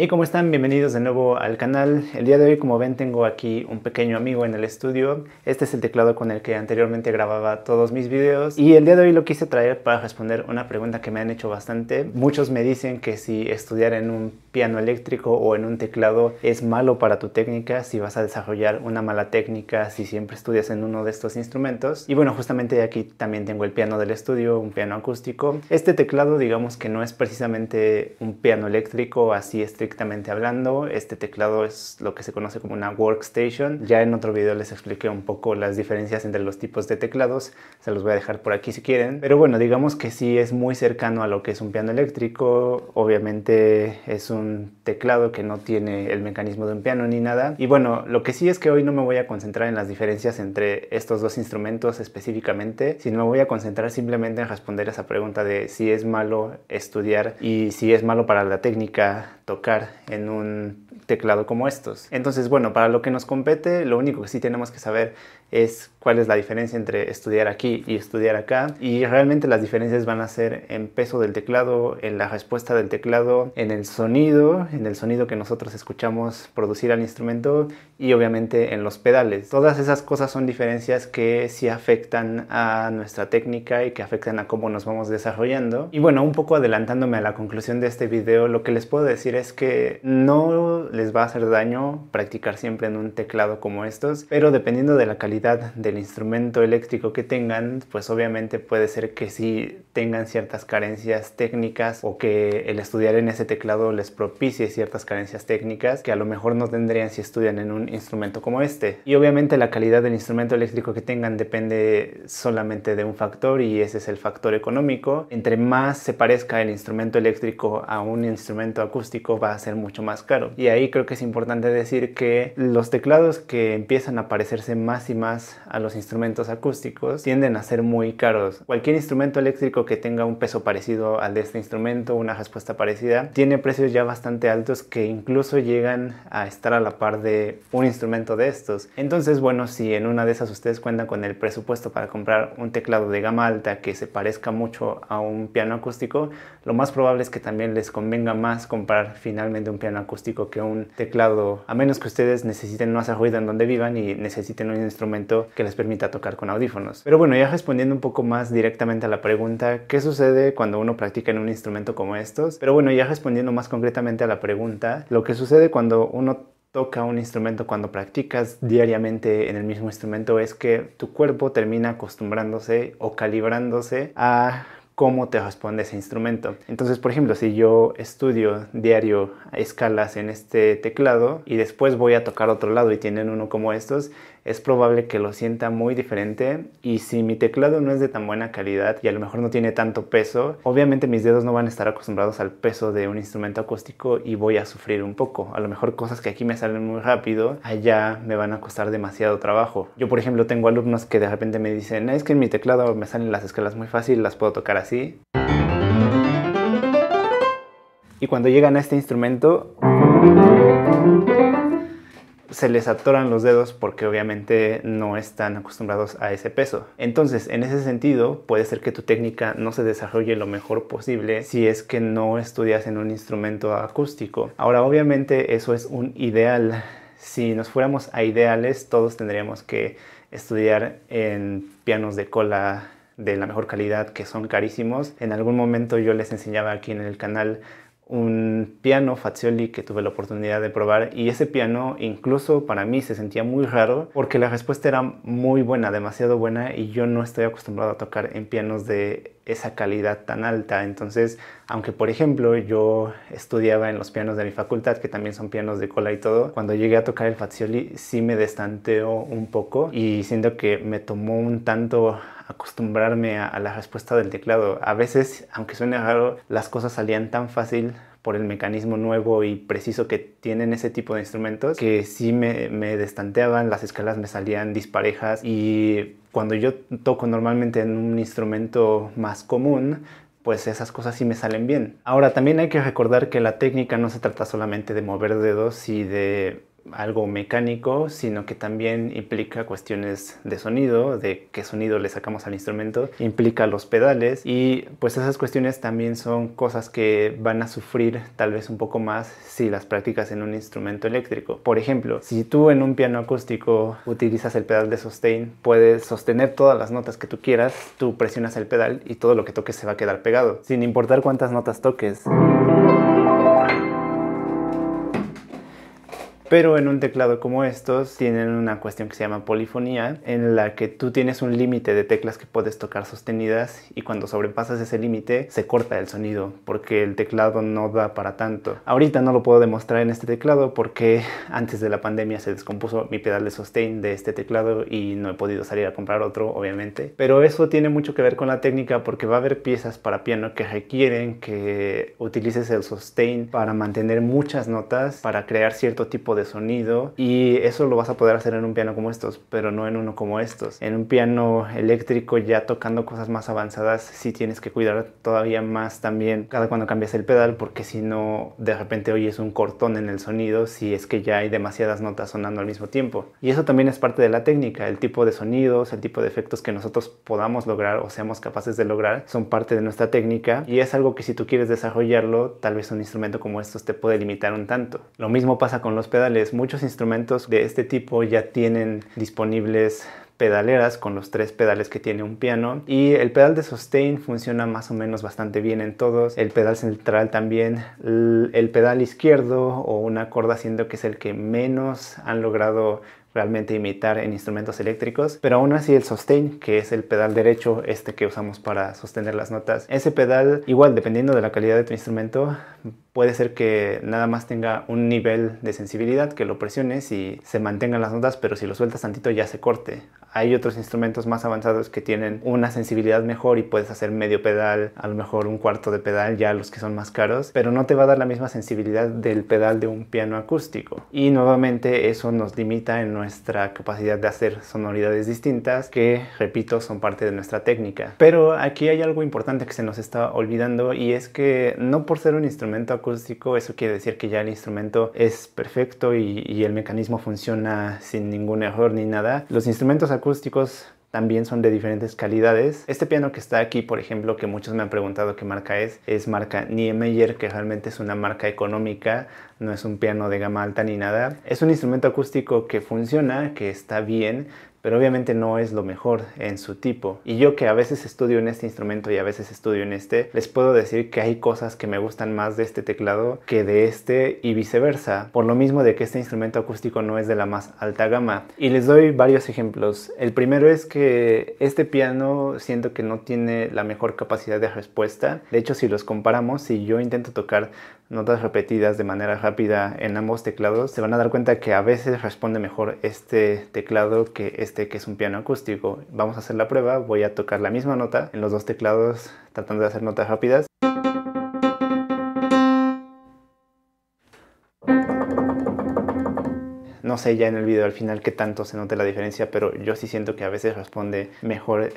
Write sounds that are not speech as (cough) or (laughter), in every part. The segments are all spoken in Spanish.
Hey, ¿cómo están? Bienvenidos de nuevo al canal. El día de hoy, como ven, tengo aquí un pequeño amigo en el estudio. Este es el teclado con el que anteriormente grababa todos mis videos. Y el día de hoy lo quise traer para responder una pregunta que me han hecho bastante. Muchos me dicen que si estudiar en un piano eléctrico o en un teclado es malo para tu técnica, si vas a desarrollar una mala técnica, si siempre estudias en uno de estos instrumentos. Y bueno, justamente aquí también tengo el piano del estudio, un piano acústico. Este teclado, digamos que no es precisamente un piano eléctrico así es hablando. Este teclado es lo que se conoce como una workstation. Ya en otro video les expliqué un poco las diferencias entre los tipos de teclados. Se los voy a dejar por aquí si quieren. Pero bueno, digamos que sí es muy cercano a lo que es un piano eléctrico. Obviamente es un teclado que no tiene el mecanismo de un piano ni nada. Y bueno, lo que sí es que hoy no me voy a concentrar en las diferencias entre estos dos instrumentos específicamente, sino me voy a concentrar simplemente en responder a esa pregunta de si es malo estudiar y si es malo para la técnica tocar en un teclado como estos. Entonces, bueno, para lo que nos compete, lo único que sí tenemos que saber es cuál es la diferencia entre estudiar aquí y estudiar acá. Y realmente las diferencias van a ser en peso del teclado, en la respuesta del teclado, en el sonido, en el sonido que nosotros escuchamos producir al instrumento y obviamente en los pedales. Todas esas cosas son diferencias que sí afectan a nuestra técnica y que afectan a cómo nos vamos desarrollando. Y bueno, un poco adelantándome a la conclusión de este video, lo que les puedo decir es que no les va a hacer daño practicar siempre en un teclado como estos, pero dependiendo de la calidad calidad del instrumento eléctrico que tengan, pues obviamente puede ser que si tengan ciertas carencias técnicas o que el estudiar en ese teclado les propicie ciertas carencias técnicas que a lo mejor no tendrían si estudian en un instrumento como este. Y obviamente la calidad del instrumento eléctrico que tengan depende solamente de un factor y ese es el factor económico. Entre más se parezca el instrumento eléctrico a un instrumento acústico va a ser mucho más caro. Y ahí creo que es importante decir que los teclados que empiezan a parecerse más y más a los instrumentos acústicos, tienden a ser muy caros. Cualquier instrumento eléctrico que tenga un peso parecido al de este instrumento, una respuesta parecida, tiene precios ya bastante altos que incluso llegan a estar a la par de un instrumento de estos. Entonces, bueno, si en una de esas ustedes cuentan con el presupuesto para comprar un teclado de gama alta que se parezca mucho a un piano acústico, lo más probable es que también les convenga más comprar finalmente un piano acústico que un teclado, a menos que ustedes necesiten no hacer ruido en donde vivan y necesiten un instrumento que les permita tocar con audífonos. Pero bueno, ya respondiendo un poco más directamente a la pregunta, ¿qué sucede cuando uno practica en un instrumento como estos? Pero bueno, ya respondiendo más concretamente a la pregunta, lo que sucede cuando uno toca un instrumento cuando practicas diariamente en el mismo instrumento es que tu cuerpo termina acostumbrándose o calibrándose a cómo te responde ese instrumento. Entonces, por ejemplo, si yo estudio diario escalas en este teclado y después voy a tocar otro lado y tienen uno como estos, es probable que lo sienta muy diferente y si mi teclado no es de tan buena calidad y a lo mejor no tiene tanto peso, obviamente mis dedos no van a estar acostumbrados al peso de un instrumento acústico y voy a sufrir un poco. A lo mejor cosas que aquí me salen muy rápido, allá me van a costar demasiado trabajo. Yo por ejemplo tengo alumnos que de repente me dicen, es que en mi teclado me salen las escalas muy fácil, las puedo tocar así. Y cuando llegan a este instrumento se les atoran los dedos porque obviamente no están acostumbrados a ese peso. Entonces, en ese sentido, puede ser que tu técnica no se desarrolle lo mejor posible si es que no estudias en un instrumento acústico. Ahora, obviamente eso es un ideal. Si nos fuéramos a ideales, todos tendríamos que estudiar en pianos de cola de la mejor calidad que son carísimos. En algún momento yo les enseñaba aquí en el canal un piano Fazioli que tuve la oportunidad de probar y ese piano incluso para mí se sentía muy raro porque la respuesta era muy buena, demasiado buena y yo no estoy acostumbrado a tocar en pianos de esa calidad tan alta. Entonces, aunque por ejemplo yo estudiaba en los pianos de mi facultad, que también son pianos de cola y todo, cuando llegué a tocar el Fazioli sí me destanteó un poco y siento que me tomó un tanto acostumbrarme a, la respuesta del teclado. A veces, aunque suene raro, las cosas salían tan fácil por el mecanismo nuevo y preciso que tienen ese tipo de instrumentos, que sí me, me destanteaban, las escalas me salían disparejas y cuando yo toco normalmente en un instrumento más común, pues esas cosas sí me salen bien. Ahora también hay que recordar que la técnica no se trata solamente de mover dedos y de algo mecánico, sino que también implica cuestiones de sonido, de qué sonido le sacamos al instrumento, implica los pedales y pues esas cuestiones también son cosas que van a sufrir tal vez un poco más si las practicas en un instrumento eléctrico. Por ejemplo, si tú en un piano acústico utilizas el pedal de sustain, puedes sostener todas las notas que tú quieras, tú presionas el pedal y todo lo que toques se va a quedar pegado, sin importar cuántas notas toques. Pero en un teclado como estos tienen una cuestión que se llama polifonía, en la que tú tienes un límite de teclas que puedes tocar sostenidas y cuando sobrepasas ese límite se corta el sonido porque el teclado no da para tanto. Ahorita no lo puedo demostrar en este teclado porque antes de la pandemia se descompuso mi pedal de sustain de este teclado y no he podido salir a comprar otro, obviamente. Pero eso tiene mucho que ver con la técnica porque va a haber piezas para piano que requieren que utilices el sustain para mantener muchas notas, para crear cierto tipo de de sonido y eso lo vas a poder hacer en un piano como estos, pero no en uno como estos. En un piano eléctrico ya tocando cosas más avanzadas si tienes que cuidar todavía más también cada cuando cambias el pedal porque si no de repente oyes un cortón en el sonido si es que ya hay demasiadas notas sonando al mismo tiempo. Y eso también es parte de la técnica, el tipo de sonidos, el tipo de efectos que nosotros podamos lograr o seamos capaces de lograr son parte de nuestra técnica y es algo que si tú quieres desarrollarlo tal vez un instrumento como estos te puede limitar un tanto. Lo mismo pasa con los pedales Muchos instrumentos de este tipo ya tienen disponibles pedaleras con los tres pedales que tiene un piano y el pedal de sustain funciona más o menos bastante bien en todos el pedal central también el pedal izquierdo o una corda siendo que es el que menos han logrado realmente imitar en instrumentos eléctricos, pero aún así el sustain, que es el pedal derecho, este que usamos para sostener las notas, ese pedal, igual dependiendo de la calidad de tu instrumento, puede ser que nada más tenga un nivel de sensibilidad que lo presiones y se mantengan las notas, pero si lo sueltas tantito ya se corte. Hay otros instrumentos más avanzados que tienen una sensibilidad mejor y puedes hacer medio pedal, a lo mejor un cuarto de pedal, ya los que son más caros, pero no te va a dar la misma sensibilidad del pedal de un piano acústico. Y nuevamente eso nos limita en nuestra capacidad de hacer sonoridades distintas que, repito, son parte de nuestra técnica. Pero aquí hay algo importante que se nos está olvidando y es que no por ser un instrumento acústico, acústico, eso quiere decir que ya el instrumento es perfecto y, y el mecanismo funciona sin ningún error ni nada. Los instrumentos acústicos también son de diferentes calidades. Este piano que está aquí, por ejemplo, que muchos me han preguntado qué marca es, es marca Niemeyer, que realmente es una marca económica, no es un piano de gama alta ni nada. Es un instrumento acústico que funciona, que está bien, pero obviamente no es lo mejor en su tipo. Y yo que a veces estudio en este instrumento y a veces estudio en este, les puedo decir que hay cosas que me gustan más de este teclado que de este y viceversa, por lo mismo de que este instrumento acústico no es de la más alta gama. Y les doy varios ejemplos. El primero es que este piano siento que no tiene la mejor capacidad de respuesta. De hecho, si los comparamos, si yo intento tocar notas repetidas de manera rápida en ambos teclados, se van a dar cuenta que a veces responde mejor este teclado que este que es un piano acústico. Vamos a hacer la prueba, voy a tocar la misma nota en los dos teclados tratando de hacer notas rápidas. No sé ya en el video al final qué tanto se note la diferencia, pero yo sí siento que a veces responde mejor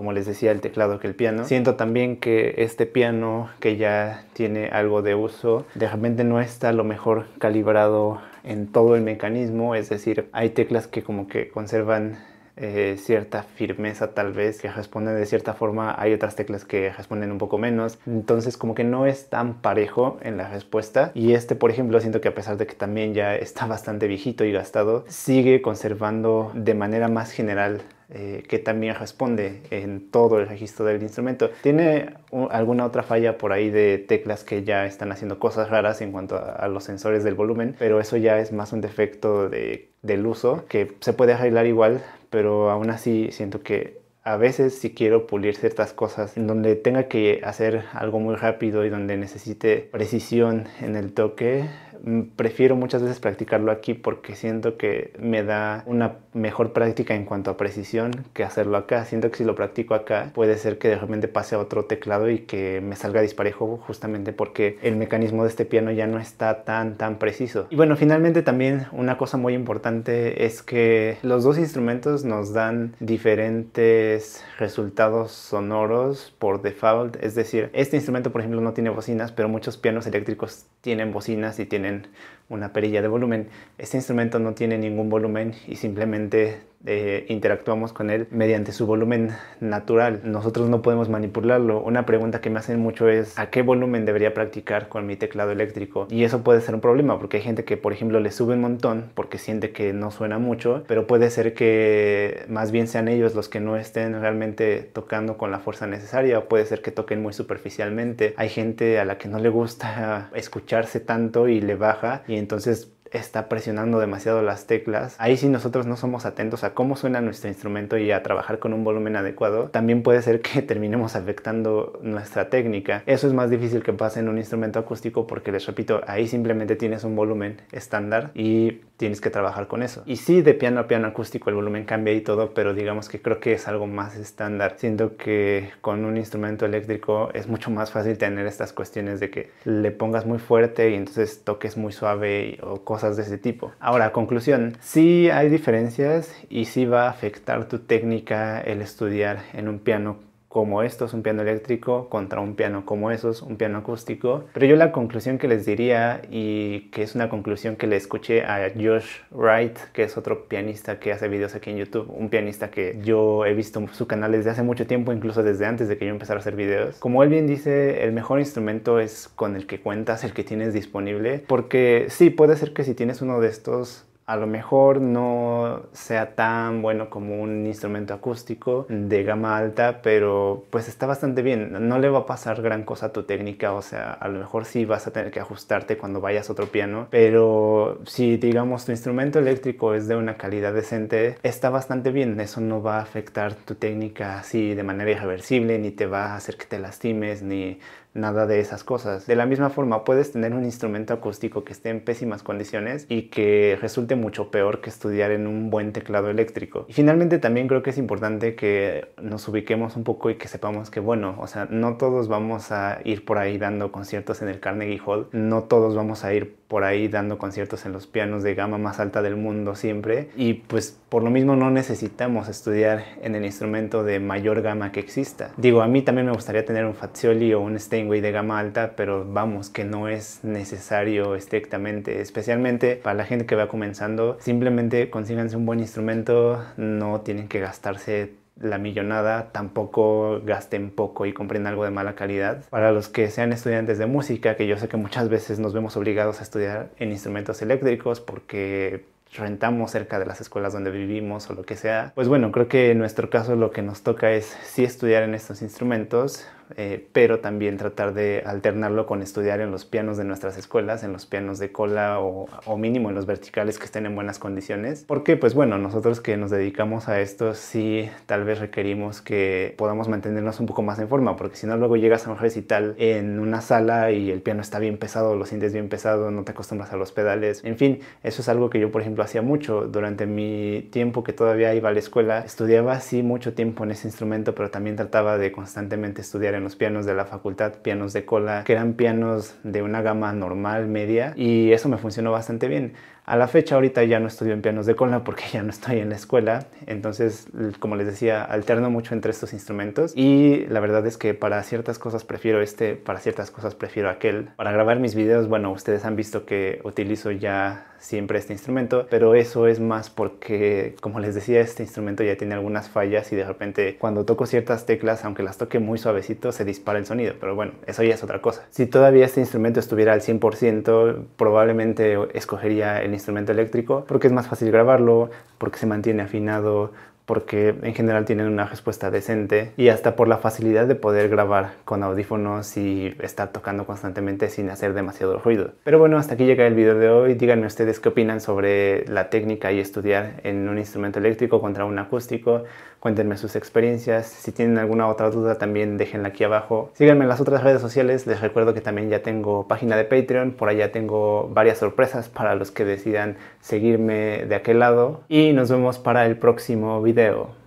como les decía, el teclado que el piano. Siento también que este piano, que ya tiene algo de uso, de repente no está lo mejor calibrado en todo el mecanismo, es decir, hay teclas que como que conservan eh, cierta firmeza tal vez, que responden de cierta forma, hay otras teclas que responden un poco menos, entonces como que no es tan parejo en la respuesta y este por ejemplo siento que a pesar de que también ya está (laughs) bastante viejito y gastado, sigue conservando de manera más general eh, que también responde en todo el registro del instrumento. ¿Tiene alguna otra falla por ahí de teclas que ya están haciendo cosas raras en cuanto a, los sensores del volumen? Pero eso ya es más un defecto de, del uso que se puede arreglar igual, pero aún así siento que a veces si quiero pulir ciertas cosas en donde tenga que hacer algo muy rápido y donde necesite precisión en el toque, Mm, prefiero muchas veces practicarlo aquí porque siento que me da una mejor práctica en cuanto a precisión que hacerlo acá. Siento que si lo practico acá puede ser que de repente pase a otro teclado y que me salga disparejo justamente porque el mecanismo de este piano ya no está tan tan preciso. Y bueno, finalmente también una cosa muy importante es que los dos instrumentos nos dan diferentes resultados sonoros por default. Es decir, este instrumento por ejemplo no tiene bocinas, pero muchos pianos eléctricos tienen bocinas y tienen una perilla de volumen. Este instrumento no tiene ningún volumen y simplemente eh, interactuamos con él mediante su volumen natural. Nosotros no podemos manipularlo. Una pregunta que me hacen mucho es ¿a qué volumen debería practicar con mi teclado eléctrico? Y eso puede ser un problema porque hay gente que por ejemplo le sube un montón porque siente que no suena mucho, pero puede ser que más bien sean ellos los que no estén realmente tocando con la fuerza necesaria o puede ser que toquen muy superficialmente. Hay gente a la que no le gusta (laughs) escucharse tanto y le baja y entonces está presionando demasiado las teclas, ahí si nosotros no somos atentos a cómo suena nuestro instrumento y a trabajar con un volumen adecuado, también puede ser que (laughs) terminemos afectando nuestra técnica. Eso es más difícil que pase en un instrumento acústico porque les repito, ahí simplemente tienes un volumen estándar y tienes que trabajar con eso. Y sí, de piano a piano acústico el volumen cambia y todo, pero digamos que creo que es algo más estándar. Siento que con un instrumento eléctrico es mucho más fácil tener estas cuestiones de que le pongas muy fuerte y entonces toques muy suave o cosas de ese tipo. Ahora, conclusión, sí hay diferencias y sí va a afectar tu técnica el estudiar en un piano como es un piano eléctrico, contra un piano como esos, un piano acústico. Pero yo la conclusión que les diría, y que es una conclusión que le escuché a Josh Wright, que es otro pianista que hace videos aquí en YouTube, un pianista que yo he visto su canal desde hace mucho tiempo, incluso desde antes de que yo empezara a hacer videos. Como él bien dice, el mejor instrumento es con el que cuentas, el que tienes disponible, porque sí, puede ser que si tienes uno de estos a lo mejor no sea tan bueno como un instrumento acústico de gama alta, pero pues está bastante bien. No le va a pasar gran cosa a tu técnica, o sea, a lo mejor sí vas a tener que ajustarte cuando vayas a otro piano, pero si digamos tu instrumento eléctrico es de una calidad decente, está bastante bien. Eso no va a afectar tu técnica así de manera irreversible, ni te va a hacer que te lastimes, ni nada de esas cosas. De la misma forma, puedes tener un instrumento acústico que esté en pésimas condiciones y que resulte mucho peor que estudiar en un buen teclado eléctrico. Y finalmente también creo que es importante que nos ubiquemos un poco y que sepamos que, bueno, o sea, no todos vamos a ir por ahí dando conciertos en el Carnegie Hall, no todos vamos a ir por ahí dando conciertos en los pianos de gama más alta del mundo siempre y pues por lo mismo no necesitamos estudiar en el instrumento de mayor gama que exista. Digo, a mí también me gustaría tener un Fazioli o un Steinway de gama alta, pero vamos, que no es necesario estrictamente, especialmente para la gente que va comenzando, simplemente consíganse un buen instrumento, no tienen que gastarse la millonada tampoco gasten poco y compren algo de mala calidad. Para los que sean estudiantes de música, que yo sé que muchas veces nos vemos obligados a estudiar en instrumentos eléctricos porque rentamos cerca de las escuelas donde vivimos o lo que sea. Pues bueno, creo que en nuestro caso lo que nos toca es sí estudiar en estos instrumentos, eh, pero también tratar de alternarlo con estudiar en los pianos de nuestras escuelas, en los pianos de cola o, mínimo en los verticales que estén en buenas condiciones. Porque pues bueno, nosotros que nos dedicamos a esto sí tal vez requerimos que podamos mantenernos un poco más en forma, porque si no luego llegas a un recital en una sala y el piano está bien pesado, lo sientes bien pesado, no te acostumbras a los pedales, en fin, eso es algo que yo por ejemplo hacía mucho durante mi tiempo que todavía iba a la escuela, estudiaba sí mucho tiempo en ese instrumento, pero también trataba de constantemente estudiar en los pianos de la facultad, pianos de cola, que eran pianos de una gama normal, media, y eso me funcionó bastante bien. A la fecha ahorita ya no estudio en pianos de cola porque ya no estoy en la escuela, entonces como les decía, alterno mucho entre estos instrumentos y la verdad es que para ciertas cosas prefiero este, para ciertas cosas prefiero aquel. Para grabar mis videos, bueno, ustedes han visto que utilizo ya siempre este instrumento, pero eso es más porque, como les decía, este instrumento ya tiene algunas fallas y de repente cuando toco ciertas teclas, aunque las toque muy suavecito, se dispara el sonido, pero bueno, eso ya es otra cosa. Si todavía este instrumento estuviera al 100%, probablemente escogería el instrumento instrumento eléctrico porque es más fácil grabarlo, porque se mantiene afinado, porque en general tienen una respuesta decente y hasta por la facilidad de poder grabar con audífonos y estar tocando constantemente sin hacer demasiado ruido. Pero bueno, hasta aquí llega el video de hoy. Díganme ustedes qué opinan sobre la técnica y estudiar en un instrumento eléctrico contra un acústico. Cuéntenme sus experiencias. Si tienen alguna otra duda también déjenla aquí abajo. Síganme en las otras redes sociales. Les recuerdo que también ya tengo página de Patreon. Por allá tengo varias sorpresas para los que decidan seguirme de aquel lado. Y nos vemos para el próximo video video.